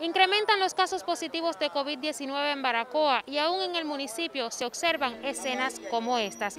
Incrementan los casos positivos de COVID-19 en Baracoa y aún en el municipio se observan escenas como estas.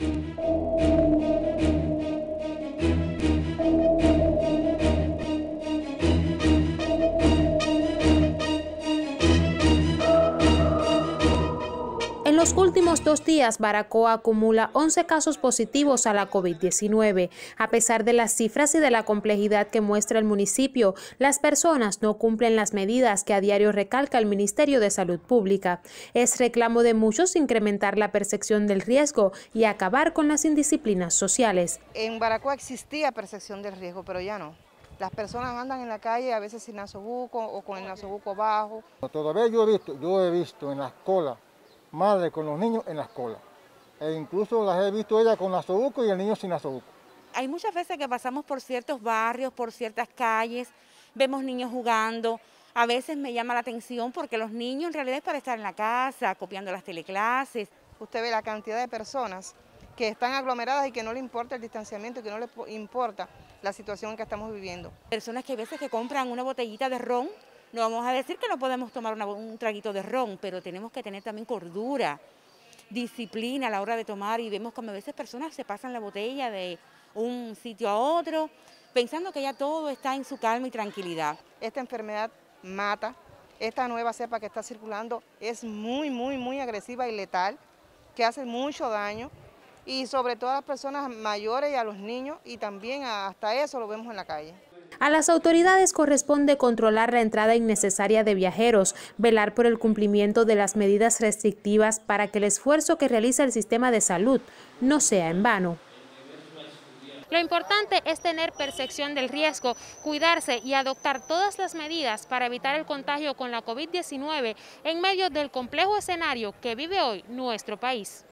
los últimos dos días, Baracoa acumula 11 casos positivos a la COVID-19. A pesar de las cifras y de la complejidad que muestra el municipio, las personas no cumplen las medidas que a diario recalca el Ministerio de Salud Pública. Es reclamo de muchos incrementar la percepción del riesgo y acabar con las indisciplinas sociales. En Baracoa existía percepción del riesgo, pero ya no. Las personas andan en la calle a veces sin buco o con el buco bajo. Todavía yo he visto, yo he visto en las colas Madre con los niños en la escuela. E incluso las he visto ella con azobuco y el niño sin azobuco. Hay muchas veces que pasamos por ciertos barrios, por ciertas calles, vemos niños jugando. A veces me llama la atención porque los niños en realidad es para estar en la casa, copiando las teleclases. Usted ve la cantidad de personas que están aglomeradas y que no le importa el distanciamiento, que no le importa la situación que estamos viviendo. Personas que a veces que compran una botellita de ron no vamos a decir que no podemos tomar un traguito de ron, pero tenemos que tener también cordura, disciplina a la hora de tomar y vemos como a veces personas se pasan la botella de un sitio a otro, pensando que ya todo está en su calma y tranquilidad. Esta enfermedad mata, esta nueva cepa que está circulando es muy, muy, muy agresiva y letal, que hace mucho daño y sobre todo a las personas mayores y a los niños y también hasta eso lo vemos en la calle. A las autoridades corresponde controlar la entrada innecesaria de viajeros, velar por el cumplimiento de las medidas restrictivas para que el esfuerzo que realiza el sistema de salud no sea en vano. Lo importante es tener percepción del riesgo, cuidarse y adoptar todas las medidas para evitar el contagio con la COVID-19 en medio del complejo escenario que vive hoy nuestro país.